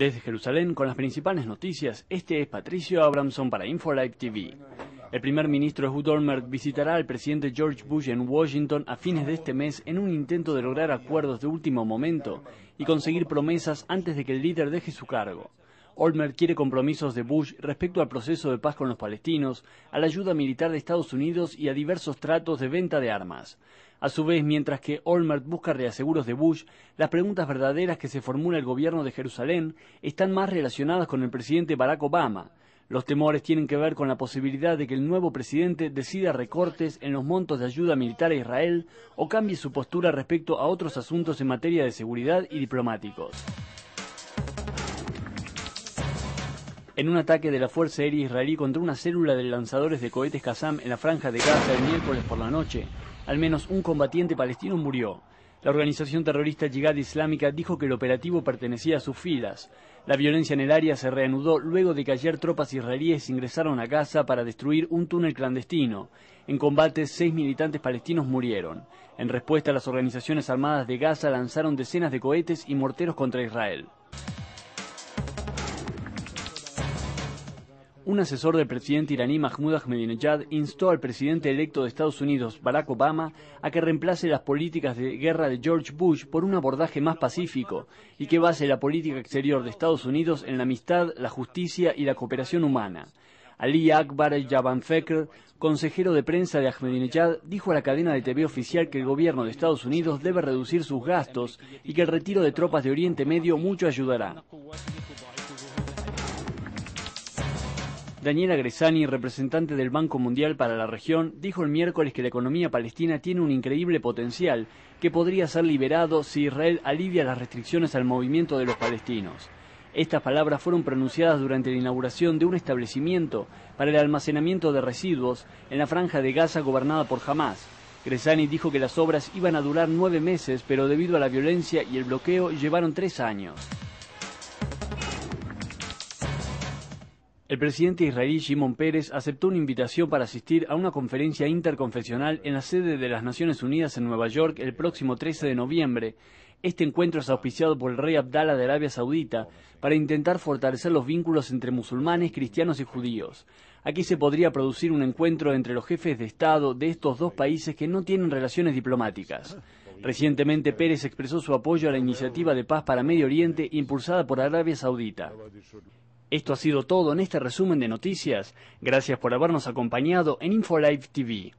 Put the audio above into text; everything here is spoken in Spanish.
Desde Jerusalén, con las principales noticias, este es Patricio Abramson para Infolive TV. El primer ministro Ehud Olmert visitará al presidente George Bush en Washington a fines de este mes en un intento de lograr acuerdos de último momento y conseguir promesas antes de que el líder deje su cargo. Olmert quiere compromisos de Bush respecto al proceso de paz con los palestinos, a la ayuda militar de Estados Unidos y a diversos tratos de venta de armas. A su vez, mientras que Olmert busca reaseguros de Bush, las preguntas verdaderas que se formula el gobierno de Jerusalén están más relacionadas con el presidente Barack Obama. Los temores tienen que ver con la posibilidad de que el nuevo presidente decida recortes en los montos de ayuda militar a Israel o cambie su postura respecto a otros asuntos en materia de seguridad y diplomáticos. en un ataque de la Fuerza Aérea Israelí contra una célula de lanzadores de cohetes Kazam en la franja de Gaza el miércoles por la noche. Al menos un combatiente palestino murió. La organización terrorista Jihad Islámica dijo que el operativo pertenecía a sus filas. La violencia en el área se reanudó luego de que ayer tropas israelíes ingresaron a Gaza para destruir un túnel clandestino. En combate, seis militantes palestinos murieron. En respuesta, las organizaciones armadas de Gaza lanzaron decenas de cohetes y morteros contra Israel. Un asesor del presidente iraní Mahmoud Ahmadinejad instó al presidente electo de Estados Unidos, Barack Obama, a que reemplace las políticas de guerra de George Bush por un abordaje más pacífico y que base la política exterior de Estados Unidos en la amistad, la justicia y la cooperación humana. Ali Akbar Javanfekr, consejero de prensa de Ahmadinejad, dijo a la cadena de TV oficial que el gobierno de Estados Unidos debe reducir sus gastos y que el retiro de tropas de Oriente Medio mucho ayudará. Daniela Gresani, representante del Banco Mundial para la región, dijo el miércoles que la economía palestina tiene un increíble potencial que podría ser liberado si Israel alivia las restricciones al movimiento de los palestinos. Estas palabras fueron pronunciadas durante la inauguración de un establecimiento para el almacenamiento de residuos en la franja de Gaza gobernada por Hamas. Gresani dijo que las obras iban a durar nueve meses, pero debido a la violencia y el bloqueo llevaron tres años. El presidente israelí Shimon Pérez aceptó una invitación para asistir a una conferencia interconfesional en la sede de las Naciones Unidas en Nueva York el próximo 13 de noviembre. Este encuentro es auspiciado por el rey Abdallah de Arabia Saudita para intentar fortalecer los vínculos entre musulmanes, cristianos y judíos. Aquí se podría producir un encuentro entre los jefes de Estado de estos dos países que no tienen relaciones diplomáticas. Recientemente Pérez expresó su apoyo a la iniciativa de paz para Medio Oriente impulsada por Arabia Saudita. Esto ha sido todo en este resumen de noticias. Gracias por habernos acompañado en InfoLive TV.